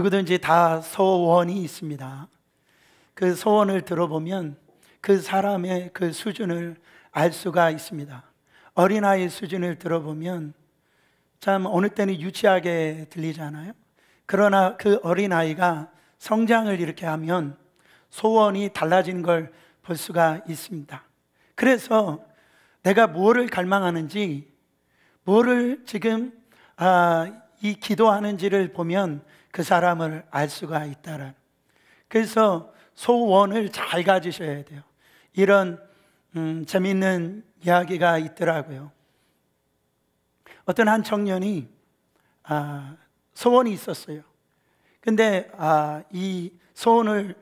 누구든지 다 소원이 있습니다. 그 소원을 들어보면 그 사람의 그 수준을 알 수가 있습니다. 어린아이 수준을 들어보면 참 어느 때는 유치하게 들리잖아요. 그러나 그 어린아이가 성장을 이렇게 하면 소원이 달라지는 걸볼 수가 있습니다. 그래서 내가 무엇을 갈망하는지, 무엇을 지금 아, 이 기도하는지를 보면 그 사람을 알 수가 있다라는. 그래서 소원을 잘 가지셔야 돼요. 이런 음, 재미있는 이야기가 있더라고요. 어떤 한 청년이 아, 소원이 있었어요. 근데 아, 이 소원을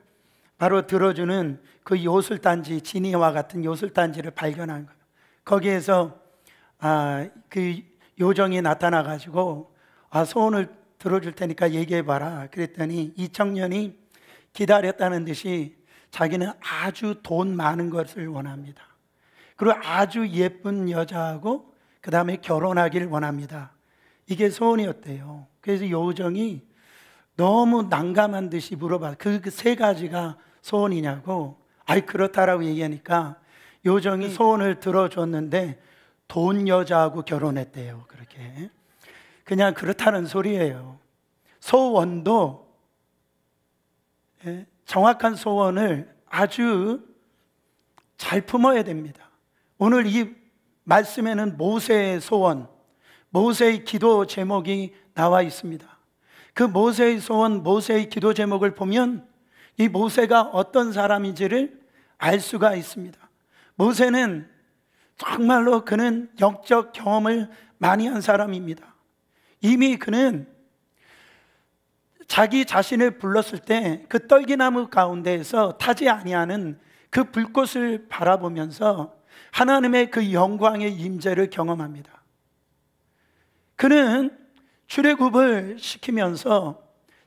바로 들어주는 그 요술단지 진이와 같은 요술단지를 발견한 거예요. 거기에서 아, 그 요정이 나타나 가지고 아, 소원을 들어줄 테니까 얘기해봐라. 그랬더니 이 청년이 기다렸다는 듯이 자기는 아주 돈 많은 것을 원합니다. 그리고 아주 예쁜 여자하고 그 다음에 결혼하길 원합니다. 이게 소원이었대요. 그래서 요정이 너무 난감한 듯이 물어봐. 그세 그 가지가 소원이냐고. 아이, 그렇다라고 얘기하니까 요정이 네. 소원을 들어줬는데 돈 여자하고 결혼했대요. 그렇게. 그냥 그렇다는 소리예요. 소원도 예, 정확한 소원을 아주 잘 품어야 됩니다. 오늘 이 말씀에는 모세의 소원, 모세의 기도 제목이 나와 있습니다. 그 모세의 소원, 모세의 기도 제목을 보면 이 모세가 어떤 사람인지를 알 수가 있습니다. 모세는 정말로 그는 영적 경험을 많이 한 사람입니다. 이미 그는 자기 자신을 불렀을 때 그 떨기나무 가운데에서 타지 아니하는 그 불꽃을 바라보면서 하나님의 그 영광의 임재를 경험합니다. 그는 출애굽을 시키면서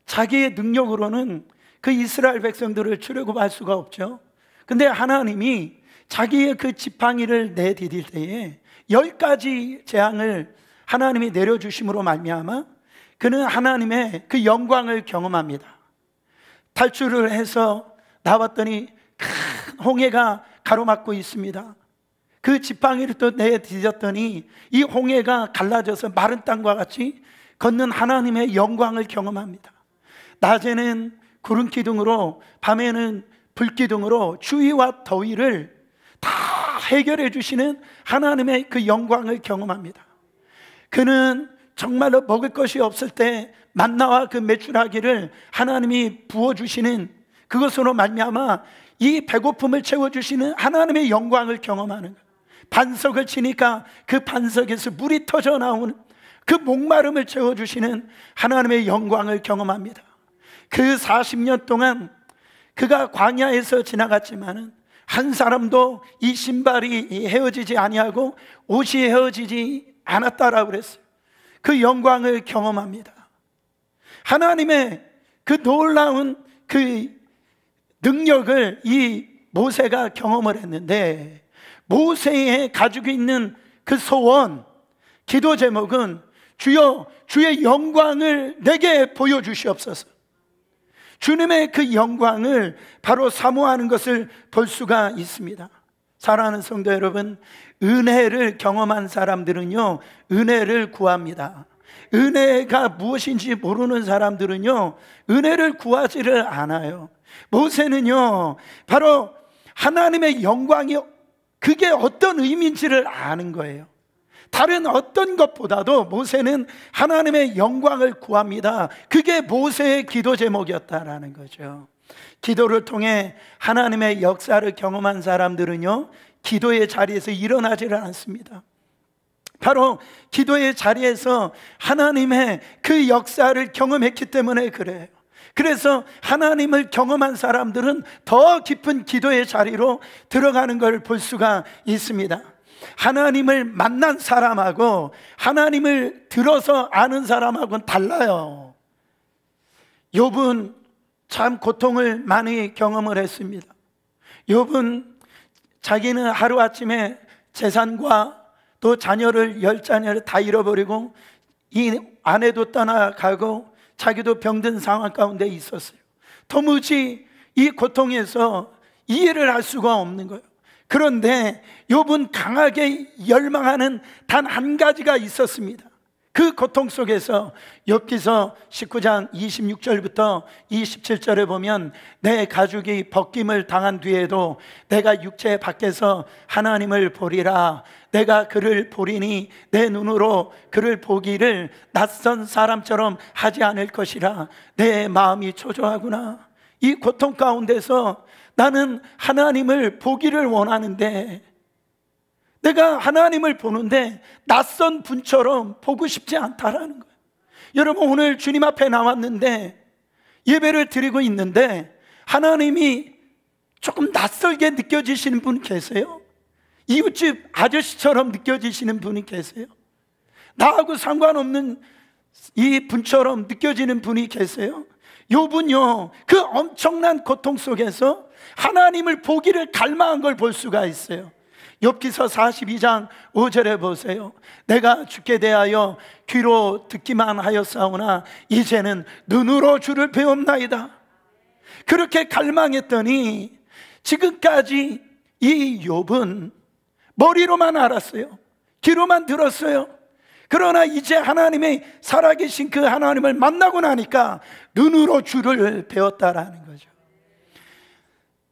자기의 능력으로는 그 이스라엘 백성들을 출애굽할 수가 없죠. 근데 하나님이 자기의 그 지팡이를 내디딜 때에 열 가지 재앙을 하나님이 내려주심으로 말미암아 그는 하나님의 그 영광을 경험합니다. 탈출을 해서 나왔더니 큰 홍해가 가로막고 있습니다. 그 지팡이를 또 내뒤졌더니 이 홍해가 갈라져서 마른 땅과 같이 걷는 하나님의 영광을 경험합니다. 낮에는 구름 기둥으로 밤에는 불 기둥으로 추위와 더위를 다 해결해 주시는 하나님의 그 영광을 경험합니다. 그는 정말로 먹을 것이 없을 때 만나와 그 메추라기를 하나님이 부어주시는 그것으로 말미암아 이 배고픔을 채워주시는 하나님의 영광을 경험하는 것. 반석을 치니까 그 반석에서 물이 터져 나오는 그 목마름을 채워주시는 하나님의 영광을 경험합니다. 그 40년 동안 그가 광야에서 지나갔지만은 한 사람도 이 신발이 헤어지지 아니하고 옷이 헤어지지 않았다라고 그랬어요. 그 영광을 경험합니다. 하나님의 그 놀라운 그 능력을 이 모세가 경험을 했는데 모세의 가지고 있는 그 소원, 기도 제목은 주여 주의 영광을 내게 보여주시옵소서. 주님의 그 영광을 바로 사모하는 것을 볼 수가 있습니다. 사랑하는 성도 여러분, 은혜를 경험한 사람들은요, 은혜를 구합니다. 은혜가 무엇인지 모르는 사람들은요, 은혜를 구하지를 않아요. 모세는요, 바로 하나님의 영광이 그게 어떤 의미인지를 아는 거예요. 다른 어떤 것보다도 모세는 하나님의 영광을 구합니다. 그게 모세의 기도 제목이었다라는 거죠. 기도를 통해 하나님의 역사를 경험한 사람들은요, 기도의 자리에서 일어나지를 않습니다. 바로 기도의 자리에서 하나님의 그 역사를 경험했기 때문에 그래요. 그래서 하나님을 경험한 사람들은 더 깊은 기도의 자리로 들어가는 걸 볼 수가 있습니다. 하나님을 만난 사람하고 하나님을 들어서 아는 사람하고는 달라요. 욥은 참 고통을 많이 경험을 했습니다. 욥은 자기는 하루아침에 재산과 또 자녀를 열 자녀를 다 잃어버리고 이 아내도 떠나가고 자기도 병든 상황 가운데 있었어요. 도무지 이 고통에서 이해를 할 수가 없는 거예요. 그런데 욥은 강하게 열망하는 단 한 가지가 있었습니다. 그 고통 속에서 엽기서 19장 26절부터 27절에 보면 내 가죽이 벗김을 당한 뒤에도 내가 육체 밖에서 하나님을 보리라 내가 그를 보리니 내 눈으로 그를 보기를 낯선 사람처럼 하지 않을 것이라 내 마음이 초조하구나 이 고통 가운데서 나는 하나님을 보기를 원하는데 내가 하나님을 보는데 낯선 분처럼 보고 싶지 않다라는 거예요. 여러분, 오늘 주님 앞에 나왔는데 예배를 드리고 있는데 하나님이 조금 낯설게 느껴지시는 분 계세요? 이웃집 아저씨처럼 느껴지시는 분이 계세요? 나하고 상관없는 이 분처럼 느껴지는 분이 계세요? 요 분요, 그 엄청난 고통 속에서 하나님을 보기를 갈망한 걸 볼 수가 있어요. 엽기서 42장 5절에 보세요. 내가 죽게 대하여 귀로 듣기만 하였사오나 이제는 눈으로 주를 배움나이다. 그렇게 갈망했더니 지금까지 이 욥은 머리로만 알았어요. 귀로만 들었어요. 그러나 이제 하나님의 살아계신 그 하나님을 만나고 나니까 눈으로 주를 배웠다라는 거죠.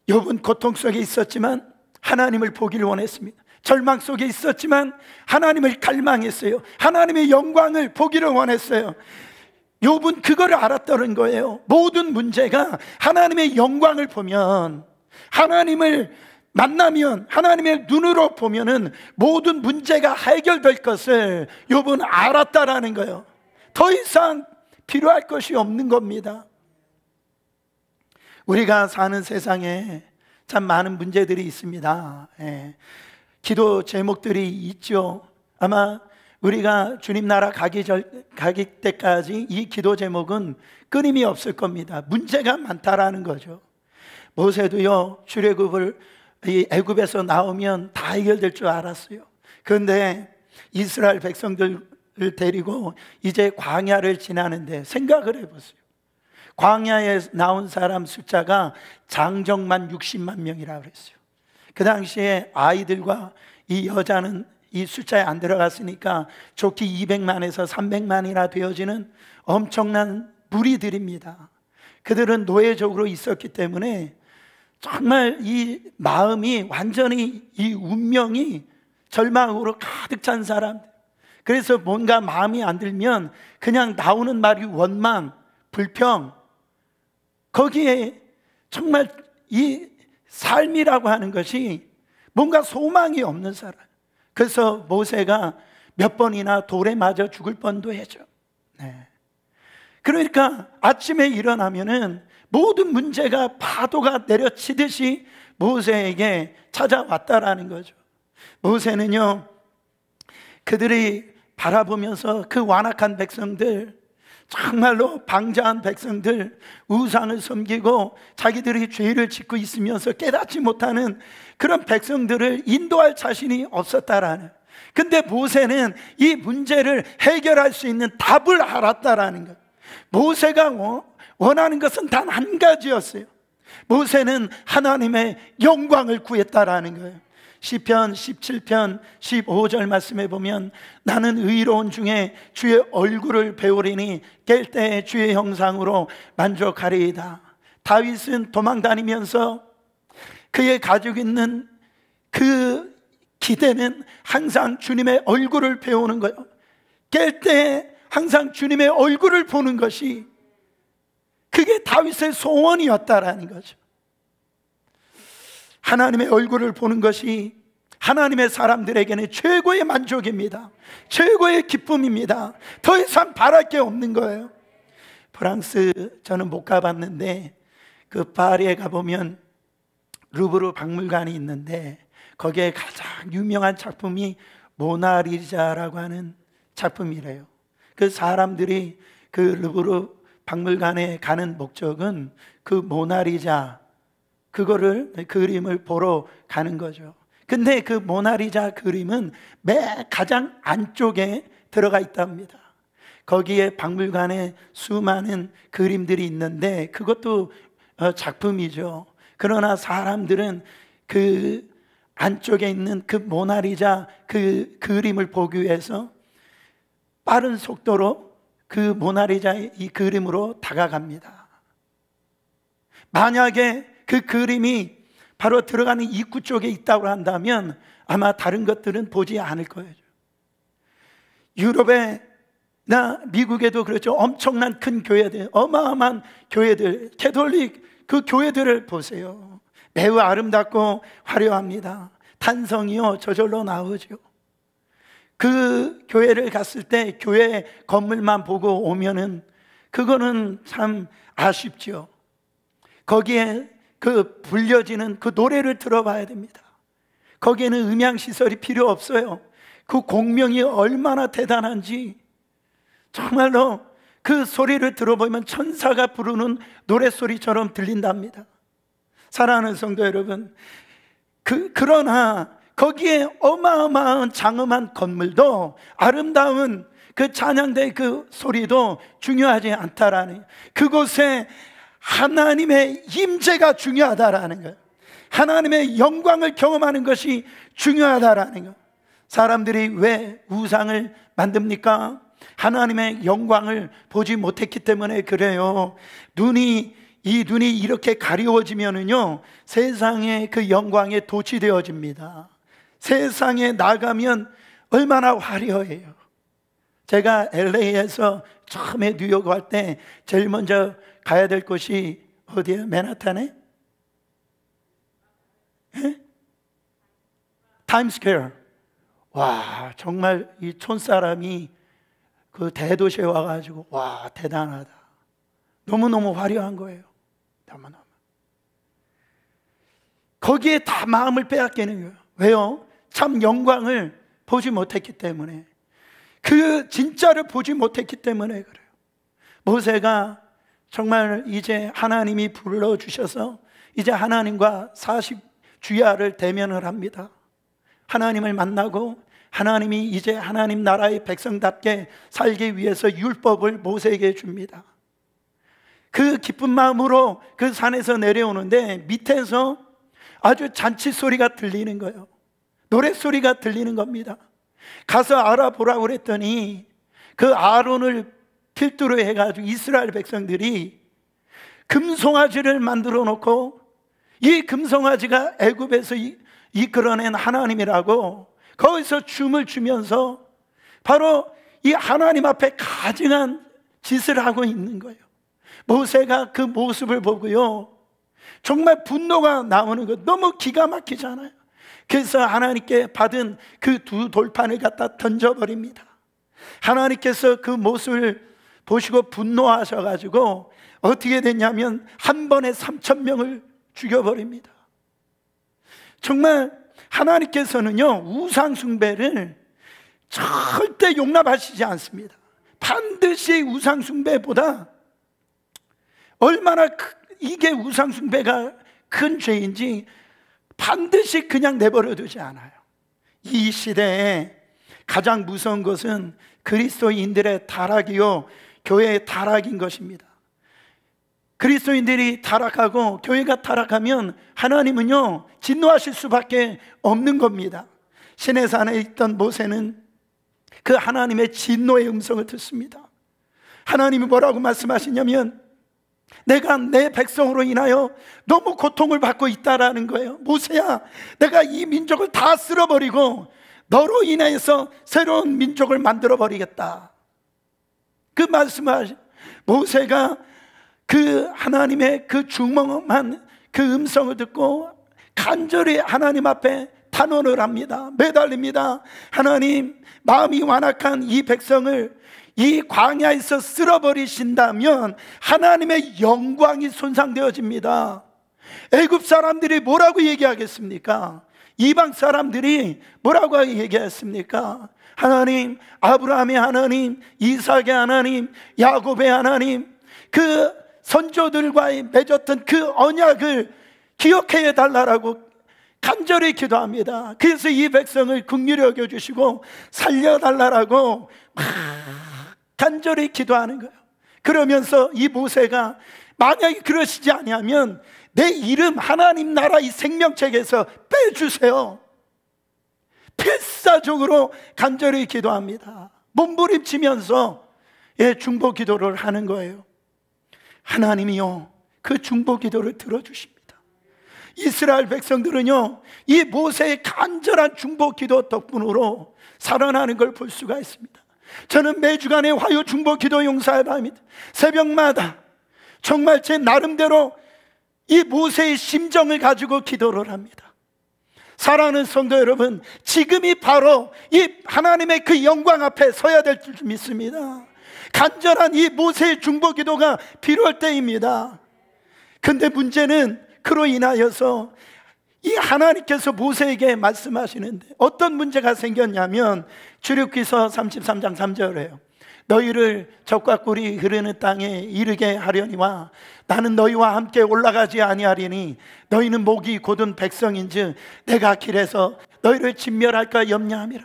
욥은 고통 속에 있었지만 하나님을 보기를 원했습니다. 절망 속에 있었지만 하나님을 갈망했어요. 하나님의 영광을 보기를 원했어요. 요은 그걸 알았다는 거예요. 모든 문제가 하나님의 영광을 보면 하나님을 만나면 하나님의 눈으로 보면은 모든 문제가 해결될 것을 요은 알았다라는 거예요. 더 이상 필요할 것이 없는 겁니다. 우리가 사는 세상에 참 많은 문제들이 있습니다. 예. 기도 제목들이 있죠. 아마 우리가 주님 나라 가기, 절, 가기 때까지 이 기도 제목은 끊임이 없을 겁니다. 문제가 많다라는 거죠. 모세도요 출애굽을 애굽에서 나오면 다 해결될 줄 알았어요. 그런데 이스라엘 백성들을 데리고 이제 광야를 지나는데 생각을 해보세요. 광야에 나온 사람 숫자가 장정만 60만 명이라 그랬어요. 그 당시에 아이들과 이 여자는 이 숫자에 안 들어갔으니까 좋기 200만에서 300만이나 되어지는 엄청난 무리들입니다. 그들은 노예적으로 있었기 때문에 정말 이 마음이 완전히 이 운명이 절망으로 가득 찬 사람. 그래서 뭔가 마음이 안 들면 그냥 나오는 말이 원망, 불평, 거기에 정말 이 삶이라고 하는 것이 뭔가 소망이 없는 사람. 그래서 모세가 몇 번이나 돌에 맞아 죽을 뻔도 해죠. 네. 그러니까 아침에 일어나면은 모든 문제가 파도가 내려치듯이 모세에게 찾아왔다라는 거죠. 모세는요, 그들이 바라보면서 그 완악한 백성들, 정말로 방자한 백성들 우상을 섬기고 자기들이 죄를 짓고 있으면서 깨닫지 못하는 그런 백성들을 인도할 자신이 없었다라는 근데 모세는 이 문제를 해결할 수 있는 답을 알았다라는 것 모세가 원하는 것은 단 한 가지였어요 모세는 하나님의 영광을 구했다라는 거예요 시편 17편 15절 말씀해 보면 나는 의로운 중에 주의 얼굴을 배우리니 깰 때 주의 형상으로 만족하리이다. 다윗은 도망다니면서 그의 가지 있는 그 기대는 항상 주님의 얼굴을 배우는 거요깰 때 항상 주님의 얼굴을 보는 것이 그게 다윗의 소원이었다라는 거죠. 하나님의 얼굴을 보는 것이 하나님의 사람들에게는 최고의 만족입니다. 최고의 기쁨입니다. 더 이상 바랄 게 없는 거예요. 프랑스 저는 못 가봤는데 그 파리에 가보면 루브르 박물관이 있는데 거기에 가장 유명한 작품이 모나리자라고 하는 작품이래요. 그 사람들이 그 루브르 박물관에 가는 목적은 그 모나리자 그거를 그 그림을 보러 가는 거죠. 근데 그 모나리자 그림은 맨 가장 안쪽에 들어가 있답니다. 거기에 박물관에 수많은 그림들이 있는데 그것도 어, 작품이죠. 그러나 사람들은 그 안쪽에 있는 그 모나리자 그 그림을 보기 위해서 빠른 속도로 그 모나리자의 이 그림으로 다가갑니다. 만약에 그 그림이 바로 들어가는 입구 쪽에 있다고 한다면 아마 다른 것들은 보지 않을 거예요. 유럽에 나 미국에도 그렇죠. 엄청난 큰 교회들, 어마어마한 교회들, 캐톨릭 그 교회들을 보세요. 매우 아름답고 화려합니다. 탄성이요 저절로 나오죠. 그 교회를 갔을 때 교회 건물만 보고 오면은 그거는 참 아쉽죠. 거기에 그 불려지는 그 노래를 들어봐야 됩니다. 거기에는 음향시설이 필요 없어요. 그 공명이 얼마나 대단한지 정말로 그 소리를 들어보면 천사가 부르는 노랫소리처럼 들린답니다. 사랑하는 성도 여러분, 그, 그러나 거기에 어마어마한 장엄한 건물도 아름다운 그 찬양대 그 소리도 중요하지 않다라는 그곳에 하나님의 임재가 중요하다라는 거예요. 하나님의 영광을 경험하는 것이 중요하다라는 거예요. 사람들이 왜 우상을 만듭니까? 하나님의 영광을 보지 못했기 때문에 그래요. 눈이 이 눈이 이렇게 가려워지면은요 세상의 그 영광에 도취되어집니다. 세상에 나가면 얼마나 화려해요. 제가 LA에서 처음에 뉴욕 갈 때 제일 먼저 가야 될 곳이 어디예요? 맨하탄에? 타임스퀘어. 예? 와, 정말 이 촌사람이 그 대도시에 와가지고, 와, 대단하다. 너무너무 화려한 거예요. 너무너무. 거기에 다 마음을 빼앗기는 거예요. 왜요? 참 영광을 보지 못했기 때문에. 그 진짜를 보지 못했기 때문에 그래요. 모세가 정말 이제 하나님이 불러주셔서 이제 하나님과 40주야를 대면을 합니다. 하나님을 만나고 하나님이 이제 하나님 나라의 백성답게 살기 위해서 율법을 모세에게 줍니다. 그 기쁜 마음으로 그 산에서 내려오는데 밑에서 아주 잔치 소리가 들리는 거예요. 노래 소리가 들리는 겁니다. 가서 알아보라고 그랬더니 그 아론을 필두로 해가지고 이스라엘 백성들이 금송아지를 만들어 놓고 이 금송아지가 애굽에서 이끌어낸 하나님이라고 거기서 춤을 추면서 바로 이 하나님 앞에 가증한 짓을 하고 있는 거예요. 모세가 그 모습을 보고요. 정말 분노가 나오는 것 너무 기가 막히잖아요. 그래서 하나님께 받은 그 두 돌판을 갖다 던져버립니다. 하나님께서 그 모습을 보시고 분노하셔 가지고 어떻게 됐냐면 한 번에 3천 명을 죽여 버립니다. 정말 하나님께서는요. 우상 숭배를 절대 용납하시지 않습니다. 반드시 우상 숭배보다 얼마나 크, 이게 우상 숭배가 큰 죄인지 반드시 그냥 내버려 두지 않아요. 이 시대에 가장 무서운 것은 그리스도인들의 타락이요 교회의 타락인 것입니다. 그리스도인들이 타락하고 교회가 타락하면 하나님은요 진노하실 수밖에 없는 겁니다. 시내산에 있던 모세는 그 하나님의 진노의 음성을 듣습니다. 하나님이 뭐라고 말씀하시냐면 내가 내 백성으로 인하여 너무 고통을 받고 있다라는 거예요. 모세야, 내가 이 민족을 다 쓸어버리고 너로 인해서 새로운 민족을 만들어 버리겠다. 그말씀하신 모세가 그 하나님의 그주멍한그 음성을 듣고 간절히 하나님 앞에 탄원을 합니다. 매달립니다. 하나님, 마음이 완악한 이 백성을 이 광야에서 쓸어버리신다면 하나님의 영광이 손상되어집니다. 애굽 사람들이 뭐라고 얘기하겠습니까? 이방 사람들이 뭐라고 얘기했습니까? 하나님, 아브라함의 하나님, 이삭의 하나님, 야곱의 하나님, 그 선조들과의 맺었던 그 언약을 기억해 달라라고 간절히 기도합니다. 그래서 이 백성을 국률히 여겨주시고 살려달라라고 막 간절히 기도하는 거예요. 그러면서 이 모세가 만약에 그러시지 아니면내 이름 하나님 나라 이 생명책에서 빼주세요. 필사적으로 간절히 기도합니다. 몸부림치면서 예, 중보 기도를 하는 거예요. 하나님이요. 그 중보 기도를 들어주십니다. 이스라엘 백성들은요, 이 모세의 간절한 중보 기도 덕분으로 살아나는 걸 볼 수가 있습니다. 저는 매주간의 화요 중보 기도 용사의 밤입 새벽마다 정말 제 나름대로 이 모세의 심정을 가지고 기도를 합니다. 사랑하는 성도 여러분, 지금이 바로 이 하나님의 그 영광 앞에 서야 될 줄 믿습니다. 간절한 이 모세의 중보 기도가 필요할 때입니다. 근데 문제는 그로 인하여서 이 하나님께서 모세에게 말씀하시는데 어떤 문제가 생겼냐면 주력기서 33장 3절에요. 너희를 적과 꿀이 흐르는 땅에 이르게 하려니와 나는 너희와 함께 올라가지 아니하리니 너희는 목이 곧은 백성인즉 내가 길에서 너희를 진멸할까 염려함이라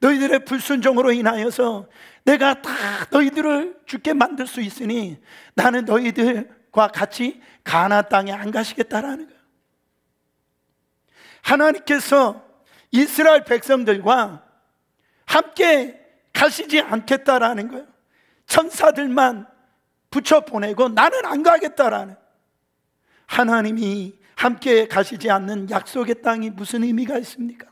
너희들의 불순종으로 인하여서 내가 다 너희들을 죽게 만들 수 있으니 나는 너희들과 같이 가나 땅에 안 가시겠다라는 거예요. 하나님께서 이스라엘 백성들과 함께 가시지 않겠다라는 거예요. 천사들만 붙여 보내고 나는 안 가겠다라는. 하나님이 함께 가시지 않는 약속의 땅이 무슨 의미가 있습니까?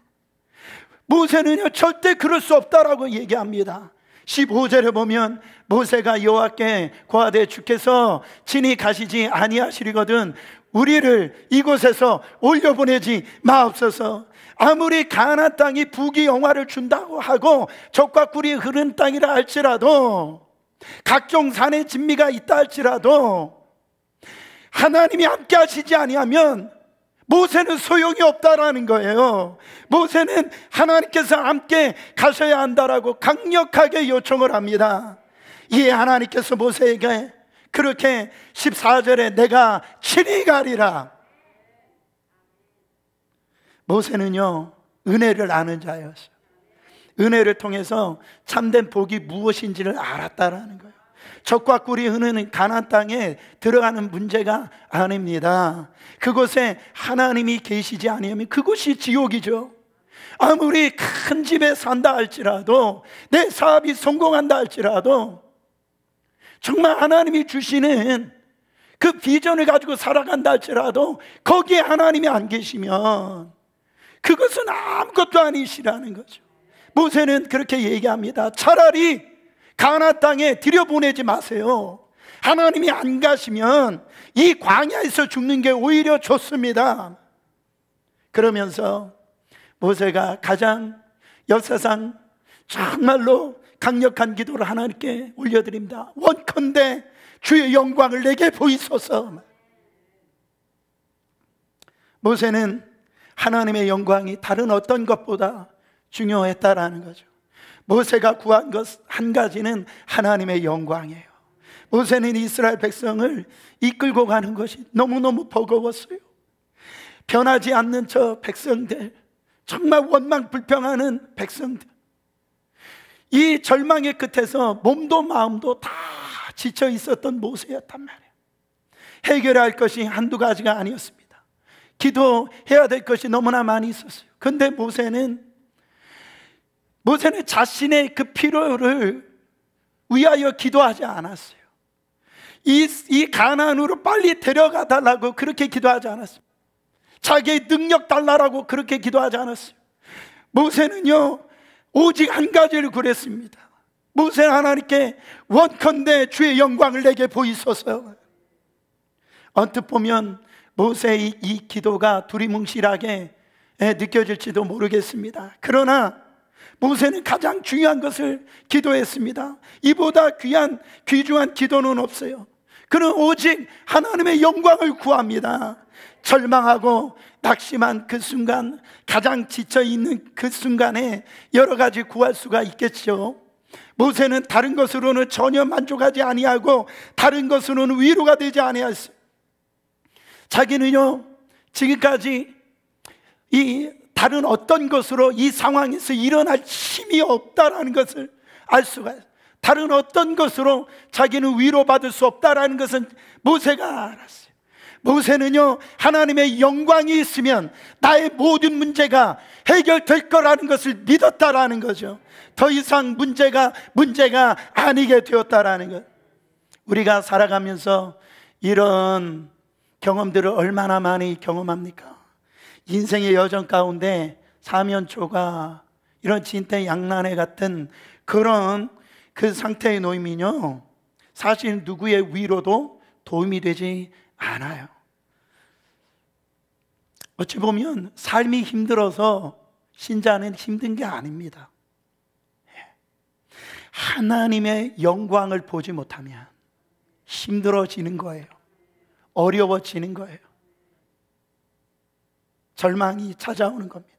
모세는요 절대 그럴 수 없다라고 얘기합니다. 15절에 보면 모세가 여호와께 고하되 주께서 친히 가시지 아니하시리거든 우리를 이곳에서 올려보내지 마옵소서 아무리 가나 땅이 북이 영화를 준다고 하고 적과 꿀이 흐른 땅이라 할지라도 각종 산의 진미가 있다 할지라도 하나님이 함께 하시지 아니하면 모세는 소용이 없다라는 거예요. 모세는 하나님께서 함께 가셔야 한다라고 강력하게 요청을 합니다. 이에 하나님께서 모세에게 그렇게 14절에 내가 친히 가리라. 모세는요, 은혜를 아는 자였어요. 은혜를 통해서 참된 복이 무엇인지를 알았다라는 거예요. 적과 꿀이 흐르는 가나 땅에 들어가는 문제가 아닙니다. 그곳에 하나님이 계시지 않으면 그곳이 지옥이죠. 아무리 큰 집에 산다 할지라도 내 사업이 성공한다 할지라도 정말 하나님이 주시는 그 비전을 가지고 살아간다 할지라도 거기에 하나님이 안 계시면 그것은 아무것도 아니시라는 거죠. 모세는 그렇게 얘기합니다. 차라리 가나 땅에 들여보내지 마세요. 하나님이 안 가시면 이 광야에서 죽는 게 오히려 좋습니다. 그러면서 모세가 가장 역사상 정말로 강력한 기도를 하나님께 올려드립니다. 원컨대 주의 영광을 내게 보이소서. 모세는 하나님의 영광이 다른 어떤 것보다 중요했다라는 거죠. 모세가 구한 것 한 가지는 하나님의 영광이에요. 모세는 이스라엘 백성을 이끌고 가는 것이 너무너무 버거웠어요. 변하지 않는 저 백성들, 정말 원망 불평하는 백성들. 이 절망의 끝에서 몸도 마음도 다 지쳐 있었던 모세였단 말이에요. 해결할 것이 한두 가지가 아니었습니다. 기도해야 될 것이 너무나 많이 있었어요. 근데 모세는 모세는 자신의 그 필요를 위하여 기도하지 않았어요. 이, 이 가난으로 빨리 데려가 달라고 그렇게 기도하지 않았어요. 자기의 능력 달라고 그렇게 기도하지 않았어요. 모세는요, 오직 한 가지를 그랬습니다. 모세는 하나님께 원컨대 주의 영광을 내게 보이소서. 언뜻 보면 모세의 이 기도가 두리뭉실하게 예, 느껴질지도 모르겠습니다. 그러나 모세는 가장 중요한 것을 기도했습니다. 이보다 귀한, 귀중한 기도는 없어요. 그는 오직 하나님의 영광을 구합니다. 절망하고 낙심한 그 순간, 가장 지쳐 있는 그 순간에 여러 가지 구할 수가 있겠죠. 모세는 다른 것으로는 전혀 만족하지 아니하고 다른 것으로는 위로가 되지 아니하였어요. 자기는요, 지금까지 이 다른 어떤 것으로 이 상황에서 일어날 힘이 없다라는 것을 알 수가 있어요. 다른 어떤 것으로 자기는 위로받을 수 없다라는 것은 모세가 알았어요. 모세는요, 하나님의 영광이 있으면 나의 모든 문제가 해결될 거라는 것을 믿었다라는 거죠. 더 이상 문제가 문제가 아니게 되었다라는 것. 우리가 살아가면서 이런 경험들을 얼마나 많이 경험합니까? 인생의 여정 가운데 사면초가 이런 진태 양난에 같은 그런 그 상태에 놓이요 사실 누구의 위로도 도움이 되지 않아요. 어찌 보면 삶이 힘들어서 신자는 힘든 게 아닙니다. 예. 하나님의 영광을 보지 못하면 힘들어지는 거예요. 어려워지는 거예요. 절망이 찾아오는 겁니다.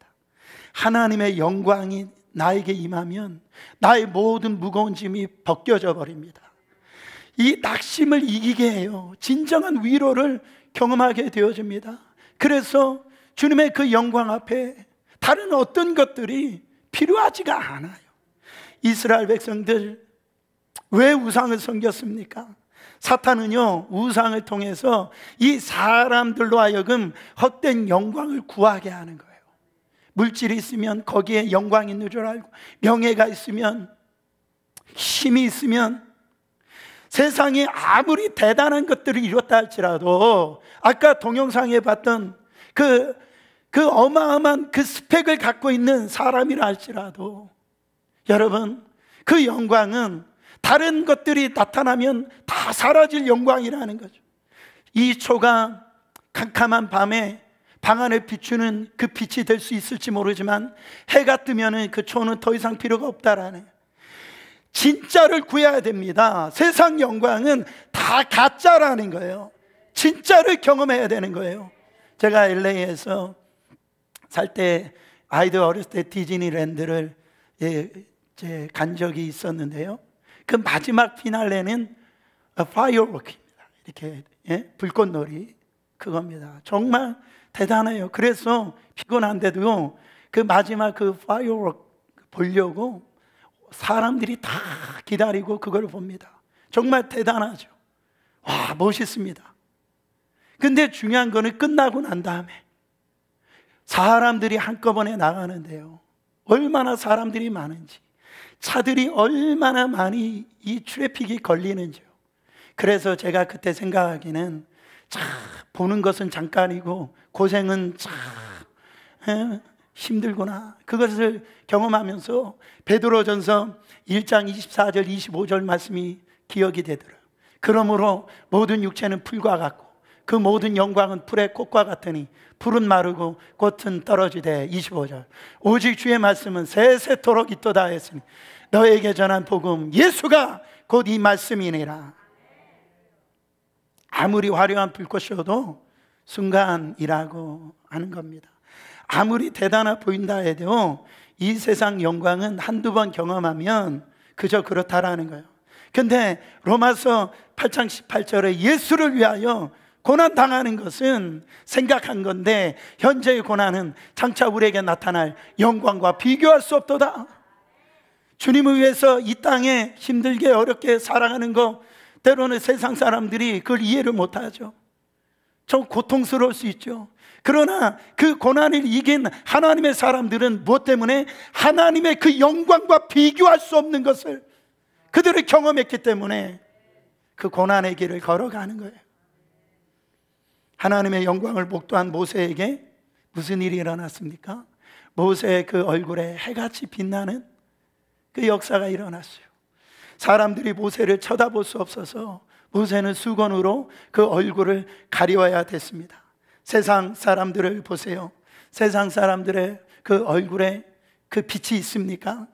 하나님의 영광이 나에게 임하면 나의 모든 무거운 짐이 벗겨져 버립니다. 이 낙심을 이기게 해요. 진정한 위로를 경험하게 되어집니다. 그래서 주님의 그 영광 앞에 다른 어떤 것들이 필요하지가 않아요. 이스라엘 백성들 왜 우상을 섬겼습니까? 사탄은요, 우상을 통해서 이 사람들로 하여금 헛된 영광을 구하게 하는 거예요. 물질이 있으면 거기에 영광 있는 줄 알고, 명예가 있으면, 힘이 있으면, 세상이 아무리 대단한 것들을 이뤘다 할지라도, 아까 동영상에 봤던 그, 그 어마어마한 그 스펙을 갖고 있는 사람이라 할지라도, 여러분, 그 영광은 다른 것들이 나타나면 다 사라질 영광이라는 거죠. 이 초가 캄캄한 밤에 방 안에 비추는 그 빛이 될 수 있을지 모르지만 해가 뜨면 그 초는 더 이상 필요가 없다라는 진짜를 구해야 됩니다. 세상 영광은 다 가짜라는 거예요. 진짜를 경험해야 되는 거예요. 제가 LA에서 살 때 아이들 어렸을 때 디즈니랜드를 예, 간 적이 있었는데요. 그 마지막 피날레는 파이어워크입니다. 이렇게 예? 불꽃놀이 그겁니다. 정말 대단해요. 그래서 피곤한데도그 마지막 그 파이어워크 보려고 사람들이 다 기다리고 그걸 봅니다. 정말 대단하죠. 와, 멋있습니다. 근데 중요한 거는 끝나고 난 다음에 사람들이 한꺼번에 나가는데요. 얼마나 사람들이 많은지. 차들이 얼마나 많이 이 트래픽이 걸리는지요. 그래서 제가 그때 생각하기는 참 보는 것은 잠깐이고 고생은 참 에? 예, 힘들구나. 그것을 경험하면서 베드로전서 1장 24절 25절 말씀이 기억이 되더라. 그러므로 모든 육체는 풀과 같고 그 모든 영광은 풀의 꽃과 같으니 풀은 마르고 꽃은 떨어지되 25절 오직 주의 말씀은 세세토록 있도다 했으니 너에게 전한 복음 예수가 곧 이 말씀이니라 아무리 화려한 불꽃이어도 순간이라고 하는 겁니다 아무리 대단해 보인다 해도 이 세상 영광은 한두 번 경험하면 그저 그렇다라는 거예요 근데 로마서 8장 18절에 예수를 위하여 고난 당하는 것은 생각한 건데 현재의 고난은 장차 우리에게 나타날 영광과 비교할 수 없도다. 주님을 위해서 이 땅에 힘들게 어렵게 살아가는 거 때로는 세상 사람들이 그걸 이해를 못하죠. 좀 고통스러울 수 있죠. 그러나 그 고난을 이긴 하나님의 사람들은 무엇 때문에 하나님의 그 영광과 비교할 수 없는 것을 그들을 경험했기 때문에 그 고난의 길을 걸어가는 거예요. 하나님의 영광을 복도한 모세에게 무슨 일이 일어났습니까? 모세의 그 얼굴에 해같이 빛나는 그 역사가 일어났어요. 사람들이 모세를 쳐다볼 수 없어서 모세는 수건으로 그 얼굴을 가려야 됐습니다. 세상 사람들을 보세요. 세상 사람들의 그 얼굴에 그 빛이 있습니까?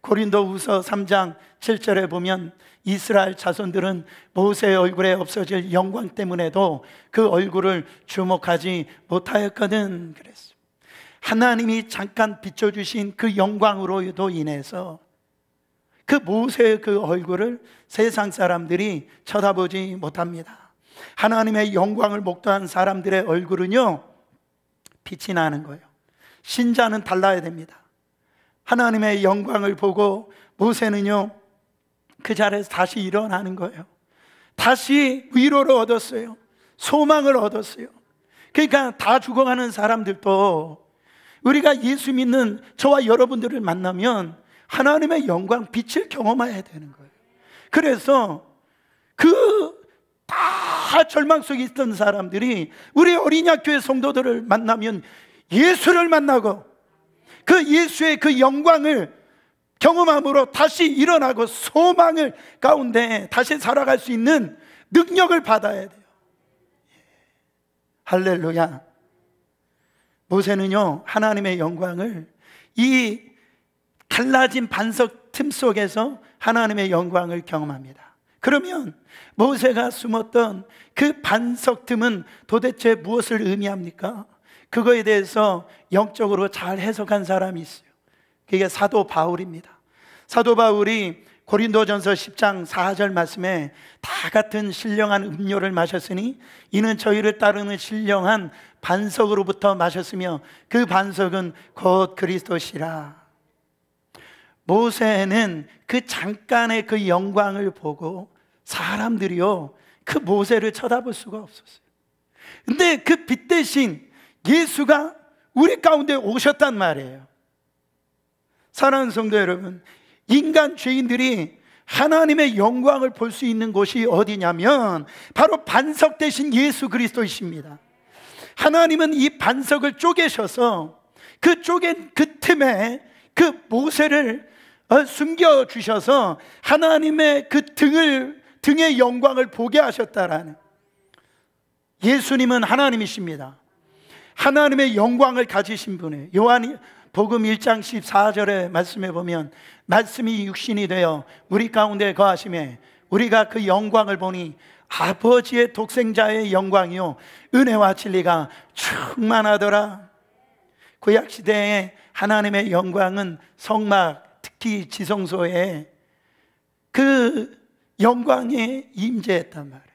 고린도후서 3장 7절에 보면 이스라엘 자손들은 모세의 얼굴에 없어질 영광 때문에도 그 얼굴을 주목하지 못하였거든 그랬어 하나님이 잠깐 비춰주신 그 영광으로도 인해서 그 모세의 그 얼굴을 세상 사람들이 쳐다보지 못합니다. 하나님의 영광을 목도한 사람들의 얼굴은요, 빛이 나는 거예요. 신자는 달라야 됩니다. 하나님의 영광을 보고 모세는요, 그 자리에서 다시 일어나는 거예요. 다시 위로를 얻었어요. 소망을 얻었어요. 그러니까 다 죽어가는 사람들도 우리가 예수 믿는 저와 여러분들을 만나면 하나님의 영광, 빛을 경험해야 되는 거예요. 그래서 그 다 절망 속에 있던 사람들이 우리 어린 학교의 성도들을 만나면 예수를 만나고 그 예수의 그 영광을 경험함으로 다시 일어나고 소망을 가운데 다시 살아갈 수 있는 능력을 받아야 돼요. 예. 할렐루야. 모세는요, 하나님의 영광을 이 갈라진 반석 틈 속에서 하나님의 영광을 경험합니다. 그러면 모세가 숨었던 그 반석 틈은 도대체 무엇을 의미합니까? 그거에 대해서 영적으로 잘 해석한 사람이 있어요. 그게 사도 바울입니다. 사도 바울이 고린도전서 10장 4절 말씀에 다 같은 신령한 음료를 마셨으니 이는 저희를 따르는 신령한 반석으로부터 마셨으며 그 반석은 곧 그리스도시라. 모세는 그 잠깐의 그 영광을 보고 사람들이요 그 모세를 쳐다볼 수가 없었어요. 근데 그 빛 대신 예수가 우리 가운데 오셨단 말이에요. 사랑하는 성도 여러분, 인간 죄인들이 하나님의 영광을 볼 수 있는 곳이 어디냐면 바로 반석 대신 예수 그리스도이십니다. 하나님은 이 반석을 쪼개셔서 그 쪼갠 그 틈에 그 모세를 어, 숨겨 주셔서 하나님의 그 등을 등의 영광을 보게 하셨다라는 예수님은 하나님이십니다. 하나님의 영광을 가지신 분에 요한 복음 1장 14절에 말씀해 보면 말씀이 육신이 되어 우리 가운데 거하심에 우리가 그 영광을 보니 아버지의 독생자의 영광이요 은혜와 진리가 충만하더라. 구약 그 시대에 하나님의 영광은 성막 특히 지성소에 그 영광에 임재했단 말이에요.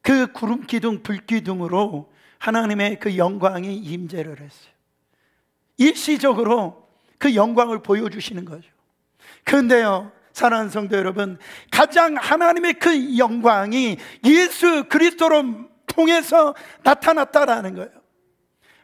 그 구름 기둥 불 기둥으로 하나님의 그 영광이 임재를 했어요. 일시적으로 그 영광을 보여주시는 거죠. 그런데요, 사랑하는 성도 여러분, 가장 하나님의 그 영광이 예수 그리스도로 통해서 나타났다라는 거예요.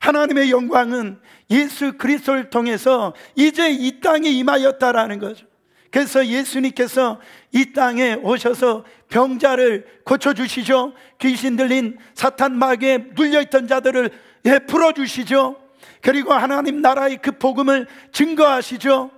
하나님의 영광은 예수 그리스도를 통해서 이제 이 땅에 임하였다라는 거죠. 그래서 예수님께서 이 땅에 오셔서 병자를 고쳐주시죠. 귀신 들린 사탄 마귀에 눌려있던 자들을 예, 풀어주시죠. 그리고 하나님 나라의 그 복음을 증거하시죠.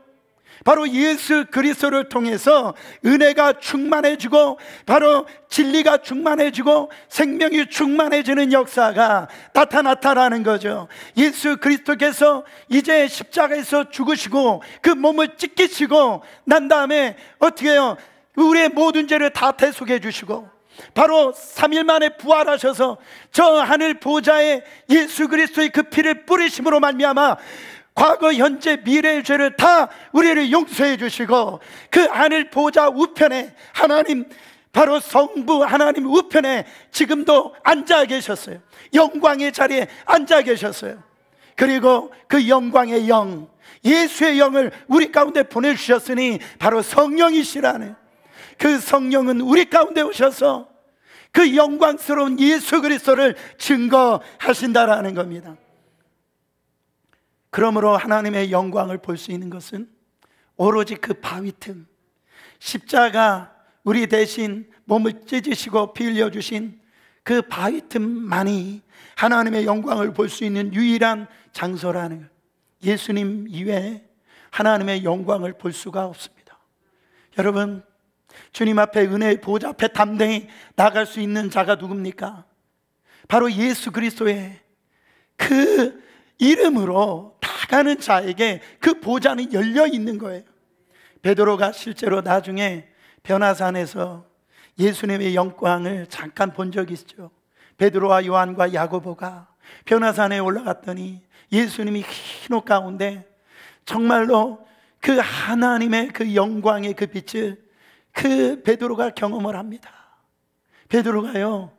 바로 예수 그리스도를 통해서 은혜가 충만해지고 바로 진리가 충만해지고 생명이 충만해지는 역사가 나타났다라는 거죠. 예수 그리스도께서 이제 십자가에서 죽으시고 그 몸을 찢기시고 난 다음에 어떻게 해요? 우리의 모든 죄를 다 대속해 주시고 바로 3일 만에 부활하셔서 저 하늘 보좌에 예수 그리스도의 그 피를 뿌리심으로 말미암아 과거, 현재, 미래의 죄를 다 우리를 용서해 주시고 그 하늘 보좌 우편에 하나님 바로 성부 하나님 우편에 지금도 앉아 계셨어요. 영광의 자리에 앉아 계셨어요. 그리고 그 영광의 영, 예수의 영을 우리 가운데 보내주셨으니 바로 성령이시라네. 그 성령은 우리 가운데 오셔서 그 영광스러운 예수 그리스도를 증거하신다라는 겁니다. 그러므로 하나님의 영광을 볼 수 있는 것은 오로지 그 바위 틈, 십자가 우리 대신 몸을 찢으시고 피 흘려주신 그 바위 틈만이 하나님의 영광을 볼 수 있는 유일한 장소라는 예수님 이외에 하나님의 영광을 볼 수가 없습니다. 여러분, 주님 앞에 은혜의 보좌 앞에 담대히 나갈 수 있는 자가 누굽니까? 바로 예수 그리스도의 그 이름으로 나가는 자에게 그 보좌는 열려 있는 거예요. 베드로가 실제로 나중에 변화산에서 예수님의 영광을 잠깐 본 적이 있죠. 베드로와 요한과 야고보가 변화산에 올라갔더니 예수님이 흰옷 가운데 정말로 그 하나님의 그 영광의 그 빛을 그 베드로가 경험을 합니다. 베드로가요.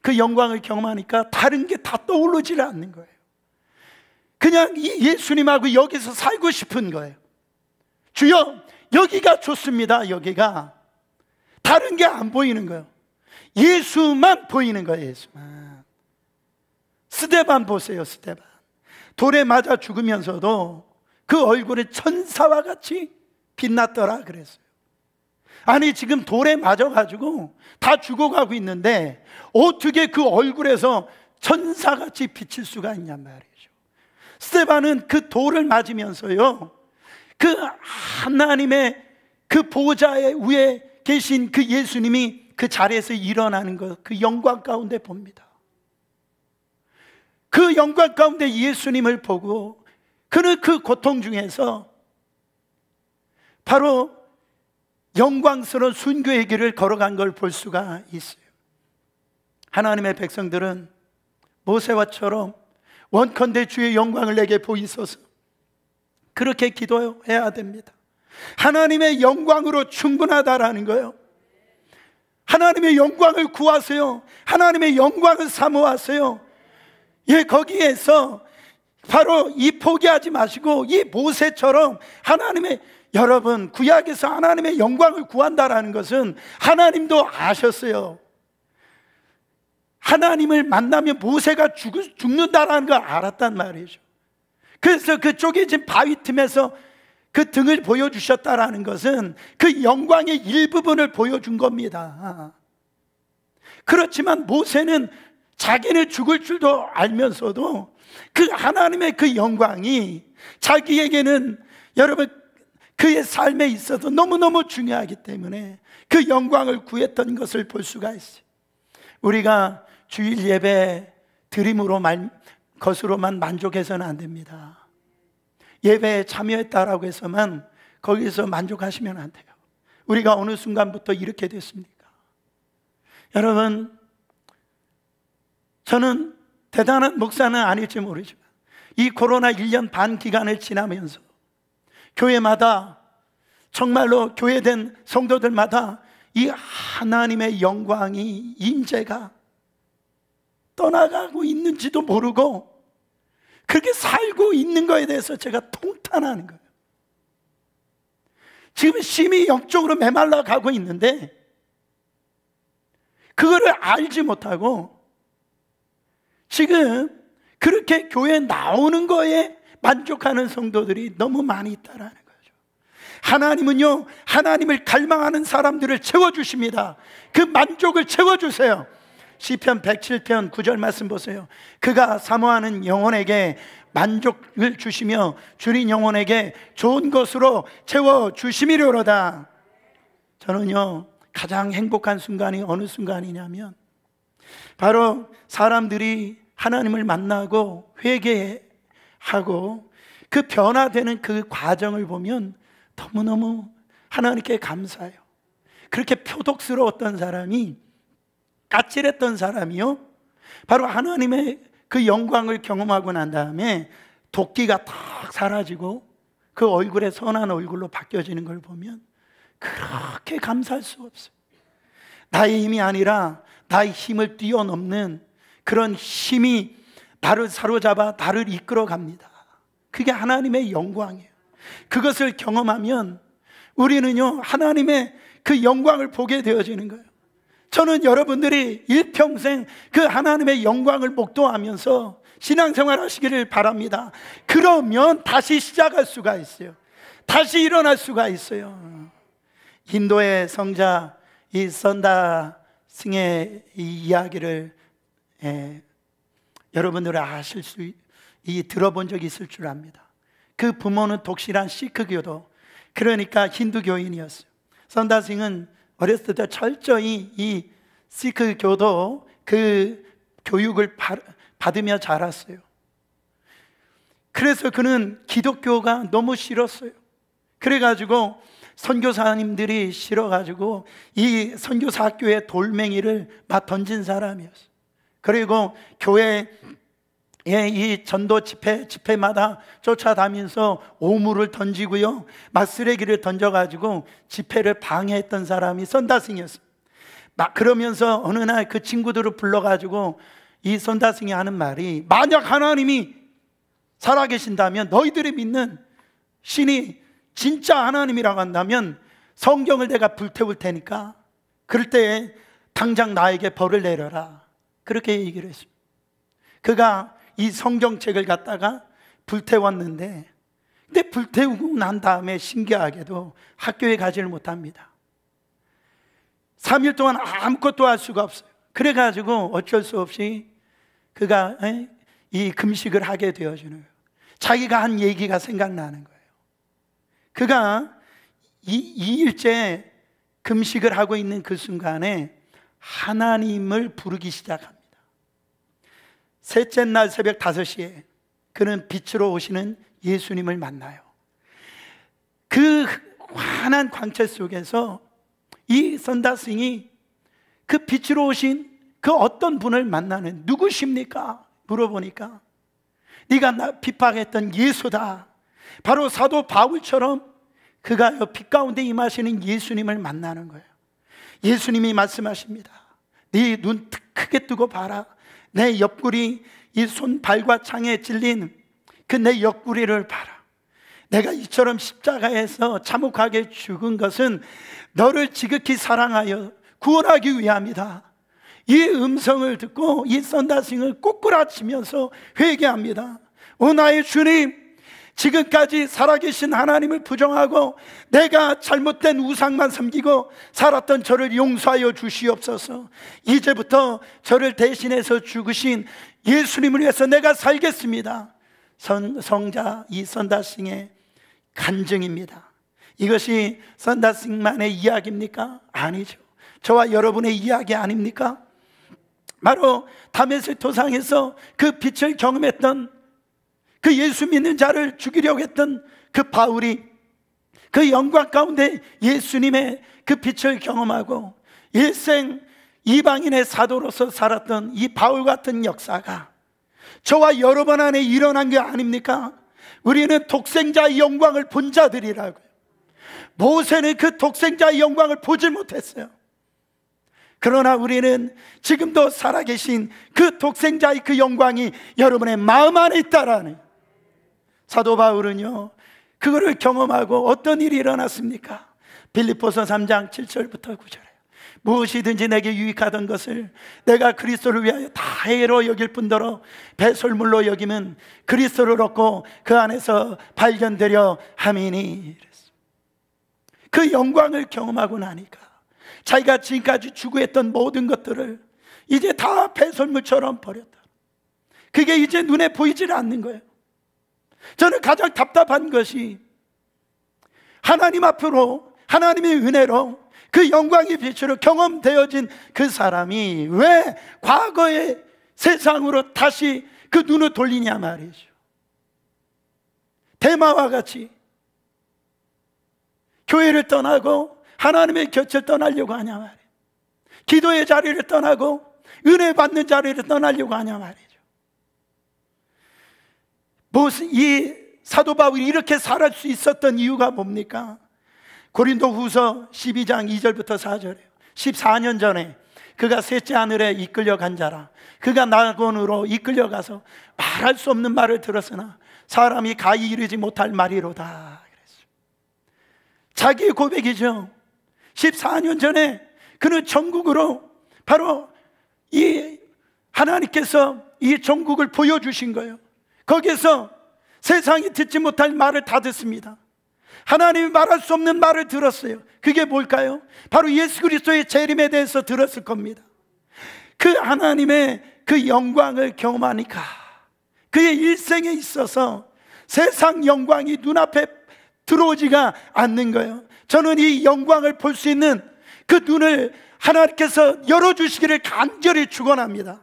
그 영광을 경험하니까 다른 게 다 떠오르질 않는 거예요. 그냥 예수님하고 여기서 살고 싶은 거예요. 주여, 여기가 좋습니다. 여기가. 다른 게 안 보이는 거예요. 예수만 보이는 거예요. 예수만. 스데반 보세요. 스데반. 돌에 맞아 죽으면서도 그 얼굴이 천사와 같이 빛났더라 그랬어요. 아니 지금 돌에 맞아 가지고 다 죽어가고 있는데 어떻게 그 얼굴에서 천사같이 비칠 수가 있냔 말이에요. 스테반은 그 돌을 맞으면서요. 그 하나님의 그 보좌의 위에 계신 그 예수님이 그 자리에서 일어나는 것, 그 영광 가운데 봅니다. 그 영광 가운데 예수님을 보고 그는 그 고통 중에서 바로 영광스러운 순교의 길을 걸어간 걸 볼 수가 있어요. 하나님의 백성들은 모세와처럼 원컨대 주의 영광을 내게 보이소서. 그렇게 기도해야 됩니다. 하나님의 영광으로 충분하다라는 거예요. 하나님의 영광을 구하세요. 하나님의 영광을 사모하세요. 예, 거기에서 바로 이 포기하지 마시고 이 모세처럼 하나님의 여러분 구약에서 하나님의 영광을 구한다라는 것은 하나님도 아셨어요. 하나님을 만나면 모세가 죽는다라는 걸 알았단 말이죠. 그래서 그 쪼개진 바위 틈에서 그 등을 보여주셨다라는 것은 그 영광의 일부분을 보여준 겁니다. 그렇지만 모세는 자기는 죽을 줄도 알면서도 그 하나님의 그 영광이 자기에게는 여러분 그의 삶에 있어서 너무너무 중요하기 때문에 그 영광을 구했던 것을 볼 수가 있어요. 우리가 주일 예배 드림으로 말, 것으로만 만족해서는 안 됩니다. 예배에 참여했다라고 해서만 거기서 만족하시면 안 돼요. 우리가 어느 순간부터 이렇게 됐습니까? 여러분, 저는 대단한 목사는 아닐지 모르지만 이 코로나 1년 반 기간을 지나면서 교회마다 정말로 교회된 성도들마다 이 하나님의 영광이 임재가 떠나가고 있는지도 모르고 그렇게 살고 있는 거에 대해서 제가 통탄하는 거예요. 지금 심히 영적으로 메말라 가고 있는데 그거를 알지 못하고 지금 그렇게 교회 나오는 거에 만족하는 성도들이 너무 많이 있다라는 거죠. 하나님은요, 하나님을 갈망하는 사람들을 채워주십니다. 그 만족을 채워주세요. 시편 107편 9절 말씀 보세요. 그가 사모하는 영혼에게 만족을 주시며 주린 영혼에게 좋은 것으로 채워 주심이로다 저는요. 가장 행복한 순간이 어느 순간이냐면 바로 사람들이 하나님을 만나고 회개하고 그 변화되는 그 과정을 보면 너무너무 하나님께 감사해요. 그렇게 표독스러웠던 사람이 아찔했던 사람이요. 바로 하나님의 그 영광을 경험하고 난 다음에 도끼가 탁 사라지고 그 얼굴에 선한 얼굴로 바뀌어지는 걸 보면 그렇게 감사할 수 없어요. 나의 힘이 아니라 나의 힘을 뛰어넘는 그런 힘이 나를 사로잡아 나를 이끌어 갑니다. 그게 하나님의 영광이에요. 그것을 경험하면 우리는요, 하나님의 그 영광을 보게 되어지는 거예요. 저는 여러분들이 일평생 그 하나님의 영광을 목도하면서 신앙생활 하시기를 바랍니다. 그러면 다시 시작할 수가 있어요. 다시 일어날 수가 있어요. 인도의 성자 이 선다 승의 이야기를 예, 여러분들 아실 수, 이 들어본 적이 있을 줄 압니다. 그 부모는 독실한 시크교도, 그러니까 힌두교인이었어요. 선다승은 어렸을 때 철저히 이 시크 교도 그 교육을 받으며 자랐어요. 그래서 그는 기독교가 너무 싫었어요. 그래가지고 선교사님들이 싫어가지고 이 선교사 학교의 돌멩이를 맡 던진 사람이었어요. 그리고 교회 예, 이 전도 집회, 집회마다 쫓아다니면서 오물을 던지고요. 맛쓰레기를 던져가지고 집회를 방해했던 사람이 선다승이었어요. 막 그러면서 어느 날 그 친구들을 불러가지고 이 선다승이 하는 말이 만약 하나님이 살아계신다면 너희들이 믿는 신이 진짜 하나님이라고 한다면 성경을 내가 불태울 테니까 그럴 때에 당장 나에게 벌을 내려라. 그렇게 얘기를 했습니다. 그가 이 성경책을 갖다가 불태웠는데 근데 불태우고 난 다음에 신기하게도 학교에 가지를 못합니다. 3일 동안 아무것도 할 수가 없어요. 그래가지고 어쩔 수 없이 그가 이 금식을 하게 되어주는 거예요. 자기가 한 얘기가 생각나는 거예요. 그가 이, 2일째 금식을 하고 있는 그 순간에 하나님을 부르기 시작합니다. 셋째 날 새벽 5시에 그는 빛으로 오시는 예수님을 만나요. 그 환한 광채 속에서 이 선다승이 그 빛으로 오신 그 어떤 분을 만나는 누구십니까? 물어보니까 네가 나 핍박했던 예수다. 바로 사도 바울처럼 그가 빛 가운데 임하시는 예수님을 만나는 거예요. 예수님이 말씀하십니다. 네 눈 크게 뜨고 봐라. 내 옆구리 이 손발과 창에 찔린 그 내 옆구리를 봐라. 내가 이처럼 십자가에서 참혹하게 죽은 것은 너를 지극히 사랑하여 구원하기 위함이다. 이 음성을 듣고 이 썬다싱을 꼬꾸라치면서 회개합니다. 오 나의 주님, 지금까지 살아계신 하나님을 부정하고 내가 잘못된 우상만 섬기고 살았던 저를 용서하여 주시옵소서. 이제부터 저를 대신해서 죽으신 예수님을 위해서 내가 살겠습니다. 선, 성자 이 선다싱의 간증입니다. 이것이 선다싱만의 이야기입니까? 아니죠. 저와 여러분의 이야기 아닙니까? 바로 다메섹 도상에서 그 빛을 경험했던 그 예수 믿는 자를 죽이려고 했던 그 바울이 그 영광 가운데 예수님의 그 빛을 경험하고 일생 이방인의 사도로서 살았던 이 바울 같은 역사가 저와 여러 분 안에 일어난 게 아닙니까? 우리는 독생자의 영광을 본 자들이라고요. 모세는 그 독생자의 영광을 보질 못했어요. 그러나 우리는 지금도 살아계신 그 독생자의 그 영광이 여러분의 마음 안에 있다라는 사도 바울은요, 그거를 경험하고 어떤 일이 일어났습니까? 빌립보서 3장 7절부터 9절에 무엇이든지 내게 유익하던 것을 내가 그리스도를 위하여 다 해로 여길 뿐더러 배설물로 여기면 그리스도를 얻고 그 안에서 발견되려 함이니 그 영광을 경험하고 나니까 자기가 지금까지 추구했던 모든 것들을 이제 다 배설물처럼 버렸다. 그게 이제 눈에 보이질 않는 거예요. 저는 가장 답답한 것이 하나님 앞으로 하나님의 은혜로 그 영광의 빛으로 경험되어진 그 사람이 왜 과거의 세상으로 다시 그 눈을 돌리냐 말이죠. 대마와 같이 교회를 떠나고 하나님의 곁을 떠나려고 하냐 말이에요. 기도의 자리를 떠나고 은혜 받는 자리를 떠나려고 하냐 말이에요. 이 사도 바울이 이렇게 살할 수 있었던 이유가 뭡니까? 고린도 후서 12장 2절부터 4절에 14년 전에 그가 셋째 하늘에 이끌려 간 자라. 그가 낙원으로 이끌려 가서 말할 수 없는 말을 들었으나 사람이 가히 이르지 못할 말이로다. 그랬어요. 자기의 고백이죠. 14년 전에 그는 전국으로 바로 이 하나님께서 이 전국을 보여주신 거예요. 거기서 세상이 듣지 못할 말을 다 듣습니다. 하나님이 말할 수 없는 말을 들었어요. 그게 뭘까요? 바로 예수 그리스도의 재림에 대해서 들었을 겁니다. 그 하나님의 그 영광을 경험하니까 그의 일생에 있어서 세상 영광이 눈앞에 들어오지가 않는 거예요. 저는 이 영광을 볼 수 있는 그 눈을 하나님께서 열어주시기를 간절히 축원합니다.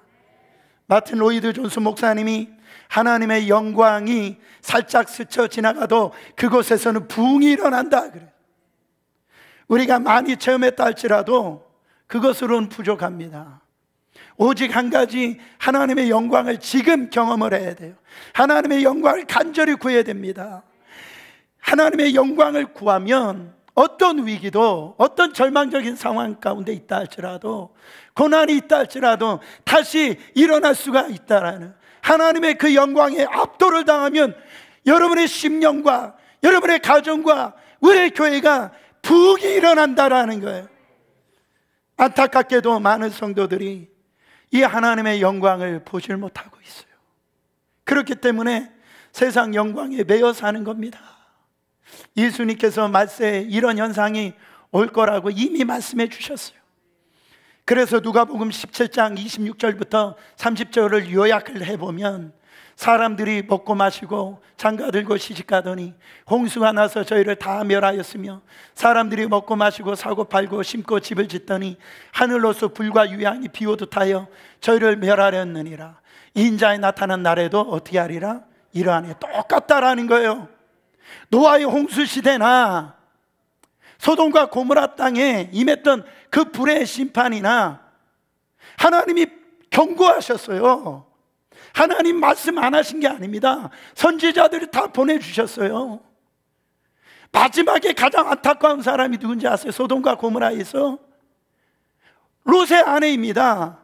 마틴 로이드 존슨 목사님이 하나님의 영광이 살짝 스쳐 지나가도 그곳에서는 붕이 일어난다. 그래. 우리가 많이 체험했다 할지라도 그것으로는 부족합니다. 오직 한 가지 하나님의 영광을 지금 경험을 해야 돼요. 하나님의 영광을 간절히 구해야 됩니다. 하나님의 영광을 구하면 어떤 위기도 어떤 절망적인 상황 가운데 있다 할지라도 고난이 있다 할지라도 다시 일어날 수가 있다라는 하나님의 그 영광에 압도를 당하면 여러분의 심령과 여러분의 가정과 우리 교회가 부흥이 일어난다라는 거예요. 안타깝게도 많은 성도들이 이 하나님의 영광을 보질 못하고 있어요. 그렇기 때문에 세상 영광에 매여 사는 겁니다. 예수님께서 말세에 이런 현상이 올 거라고 이미 말씀해 주셨어요. 그래서 누가복음 17장 26절부터 30절을 요약을 해보면 사람들이 먹고 마시고 장가 들고 시집 가더니 홍수가 나서 저희를 다 멸하였으며 사람들이 먹고 마시고 사고 팔고 심고 집을 짓더니 하늘로서 불과 유양이 비오듯 하여 저희를 멸하려느니라 인자에 나타난 날에도 어떻게 하리라 이러하니 똑같다라는 거예요 노아의 홍수 시대나 소동과고무라 땅에 임했던 그 불의 심판이나 하나님이 경고하셨어요. 하나님 말씀 안 하신 게 아닙니다. 선지자들이 다 보내주셨어요. 마지막에 가장 안타까운 사람이 누군지 아세요? 소돔과 고모라에서 롯의 아내입니다.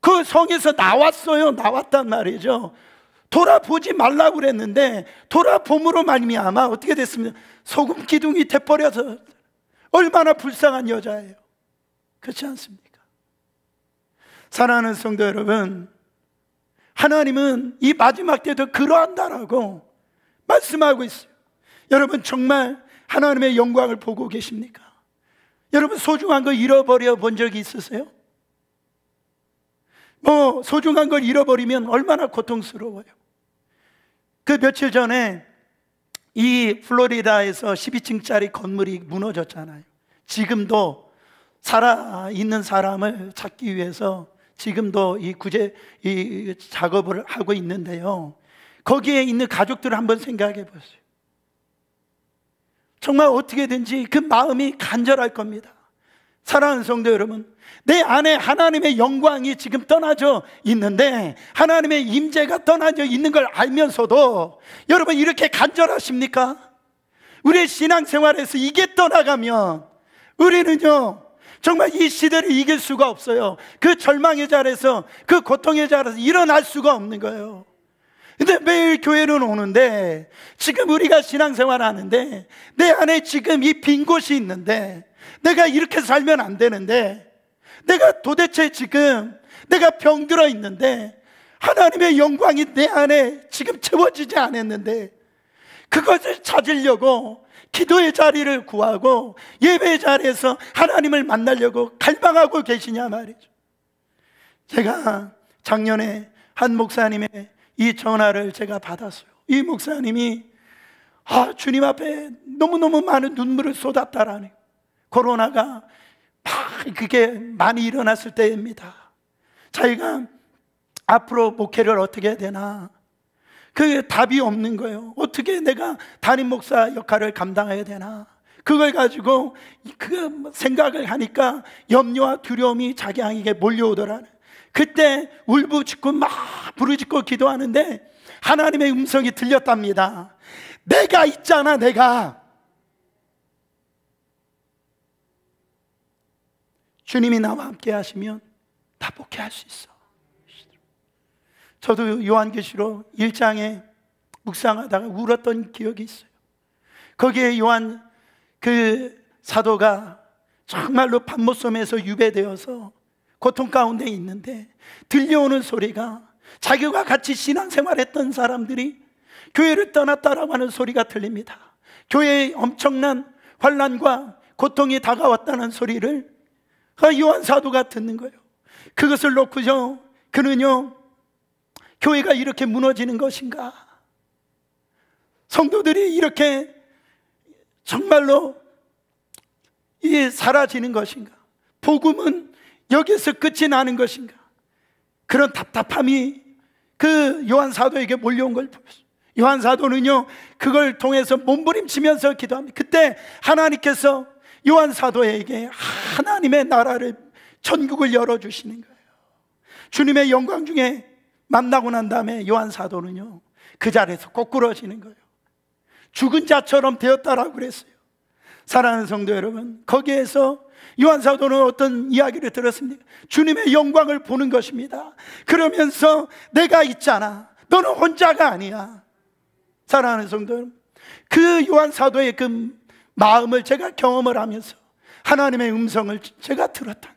그 성에서 나왔어요. 나왔단 말이죠. 돌아보지 말라고 그랬는데 돌아봄으로 말미암아 어떻게 됐습니까? 소금 기둥이 돼버려서 얼마나 불쌍한 여자예요. 그렇지 않습니까? 사랑하는 성도 여러분, 하나님은 이 마지막 때도 그러한다라고 말씀하고 있어요. 여러분 정말 하나님의 영광을 보고 계십니까? 여러분 소중한 거 잃어버려 본 적이 있으세요? 뭐 소중한 걸 잃어버리면 얼마나 고통스러워요. 그 며칠 전에 이 플로리다에서 12층짜리 건물이 무너졌잖아요. 지금도 살아있는 사람을 찾기 위해서 지금도 이 구제, 이 작업을 하고 있는데요. 거기에 있는 가족들을 한번 생각해 보세요. 정말 어떻게든지 그 마음이 간절할 겁니다. 사랑하는 성도 여러분, 내 안에 하나님의 영광이 지금 떠나져 있는데 하나님의 임재가 떠나져 있는 걸 알면서도 여러분 이렇게 간절하십니까? 우리의 신앙생활에서 이게 떠나가면 우리는요 정말 이 시대를 이길 수가 없어요. 그 절망의 자리에서, 그 고통의 자리에서 일어날 수가 없는 거예요. 근데 매일 교회는 오는데, 지금 우리가 신앙생활 하는데, 내 안에 지금 이 빈 곳이 있는데, 내가 이렇게 살면 안 되는데, 내가 도대체 지금 내가 병들어 있는데, 하나님의 영광이 내 안에 지금 채워지지 않았는데, 그것을 찾으려고 기도의 자리를 구하고 예배의 자리에서 하나님을 만나려고 갈망하고 계시냐 말이죠. 제가 작년에 한 목사님의 이 전화를 제가 받았어요. 이 목사님이 아, 주님 앞에 너무너무 많은 눈물을 쏟았다라는 코로나가 막 그게 많이 일어났을 때입니다. 자기가 앞으로 목회를 어떻게 해야 되나 그 답이 없는 거예요. 어떻게 내가 담임 목사 역할을 감당해야 되나? 그걸 가지고 그 생각을 하니까 염려와 두려움이 자기에게 몰려오더라. 그때 울부짖고 막 부르짖고 기도하는데 하나님의 음성이 들렸답니다. 내가 있잖아, 내가. 주님이 나와 함께 하시면 다 복해 할 수 있어. 저도 요한계시록 1장에 묵상하다가 울었던 기억이 있어요. 거기에 요한 그 사도가 정말로 밤모섬에서 유배되어서 고통 가운데 있는데 들려오는 소리가 자기와 같이 신앙생활했던 사람들이 교회를 떠났다라고 하는 소리가 들립니다. 교회의 엄청난 환란과 고통이 다가왔다는 소리를 아, 요한 사도가 듣는 거예요. 그것을 놓고요, 그는요 교회가 이렇게 무너지는 것인가? 성도들이 이렇게 정말로 이 사라지는 것인가? 복음은 여기서 끝이 나는 것인가? 그런 답답함이 그 요한 사도에게 몰려온 걸 보였어요. 요한 사도는요, 그걸 통해서 몸부림치면서 기도합니다. 그때 하나님께서 요한 사도에게 하나님의 나라를, 천국을 열어주시는 거예요. 주님의 영광 중에 만나고 난 다음에 요한 사도는요, 그 자리에서 꼬꾸러지는 거예요. 죽은 자처럼 되었다라고 그랬어요. 사랑하는 성도 여러분, 거기에서 요한 사도는 어떤 이야기를 들었습니까? 주님의 영광을 보는 것입니다. 그러면서 내가 있잖아. 너는 혼자가 아니야. 사랑하는 성도 여러분, 그 요한 사도의 그 마음을 제가 경험을 하면서 하나님의 음성을 제가 들었다.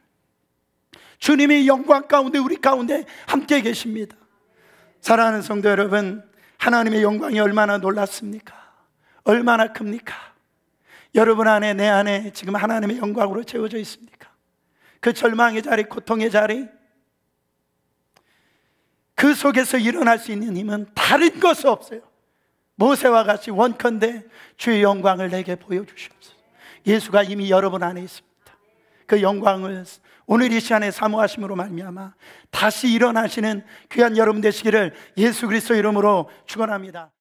주님의 영광 가운데 우리 가운데 함께 계십니다. 사랑하는 성도 여러분, 하나님의 영광이 얼마나 놀랍습니까? 얼마나 큽니까? 여러분 안에 내 안에 지금 하나님의 영광으로 채워져 있습니까? 그 절망의 자리, 고통의 자리, 그 속에서 일어날 수 있는 힘은 다른 것은 없어요. 모세와 같이 원컨대 주의 영광을 내게 보여주시옵 예수가 이미 여러분 안에 있습니다. 그 영광을 오늘 이 시간에 사모하심으로 말미암아 다시 일어나시는 귀한 여러분 되시기를 예수 그리스도 이름으로 축원합니다.